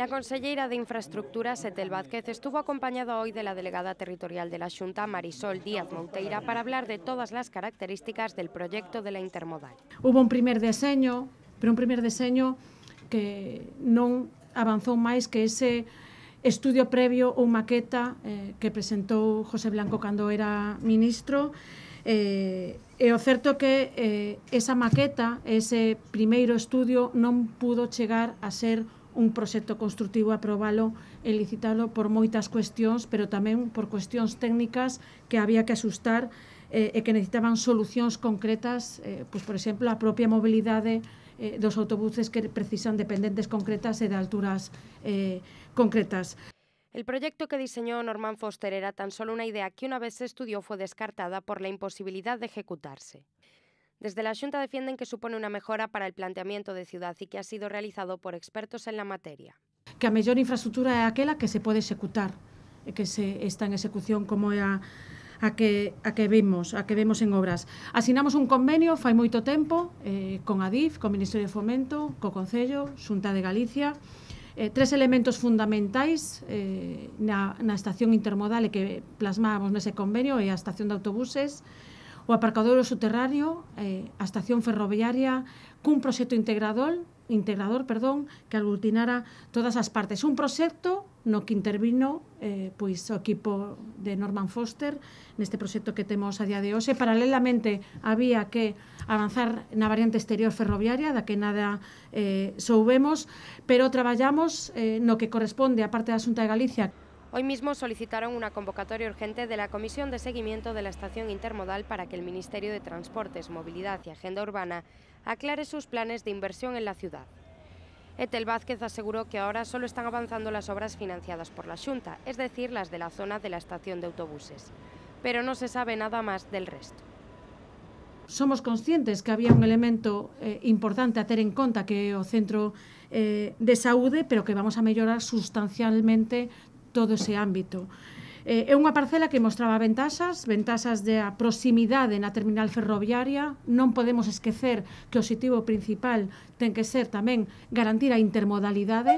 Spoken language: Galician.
La Conselleira de Infraestructura, Setel Vázquez, estuvo acompañada hoy de la delegada territorial de la Xunta, Marisol Díaz Monteira, para hablar de todas las características del proyecto de la intermodal. Hubo un primer deseño, pero un primer deseño que non avanzou máis que ese estudio previo ou maqueta eh, que presentou José Blanco cando era ministro eh, e o certo que eh, esa maqueta, ese primeiro estudio non pudo chegar a ser un proxecto construtivo aprobalo e licitalo por moitas cuestións, pero tamén por cuestións técnicas que había que asustar eh, e que necesitaban solucións concretas, eh, pois, por exemplo, a propia mobilidade eh, dos autobuses que precisan dependentes concretas e de alturas eh, concretas. El proyecto que diseñó Norman Foster era tan solo una idea que una vez se estudió fue descartada por la imposibilidad de ejecutarse. Desde la Junta defienden que supone una mejora para el planteamiento de ciudad y que ha sido realizado por expertos en la materia. Que a mellor infraestructura é aquela que se pode executar, e eh, que se está en execución como é a a que a que vemos, a que vemos en obras. Asinamos un convenio fai moito tempo eh, con ADIF, con Ministerio de Fomento, co Concello, Xunta de Galicia, eh, tres elementos fundamentais eh, na, na estación intermodal que plasmábamos nese convenio e a estación de autobuses, o aparcadoiro subterráneo, eh, a estación ferroviaria, cun proxecto integrador, integrador perdón, que aglutinara todas as partes. Un proxecto no que intervino eh, pois, o equipo de Norman Foster neste proxecto que temos a día de hoxe. Paralelamente, había que avanzar na variante exterior ferroviaria, da que nada eh, soubemos, pero traballamos eh, no que corresponde a parte da Xunta de Galicia Hoy mismo solicitaron una convocatoria urgente de la Comisión de Seguimiento de la Estación Intermodal para que el Ministerio de Transportes, Movilidad y Agenda Urbana aclare sus planes de inversión en la ciudad. Etel Vázquez aseguró que ahora solo están avanzando las obras financiadas por la Junta, es decir, las de la zona de la estación de autobuses, pero no se sabe nada más del resto. Somos conscientes que había un elemento eh, importante a tener en cuenta, que el centro eh, de saúde, pero que vamos a mejorar sustancialmente todo ese ámbito. Eh, é unha parcela que mostraba ventaxas, ventaxas de a proximidade na terminal ferroviaria. Non podemos esquecer que o objetivo principal ten que ser tamén garantir a intermodalidade,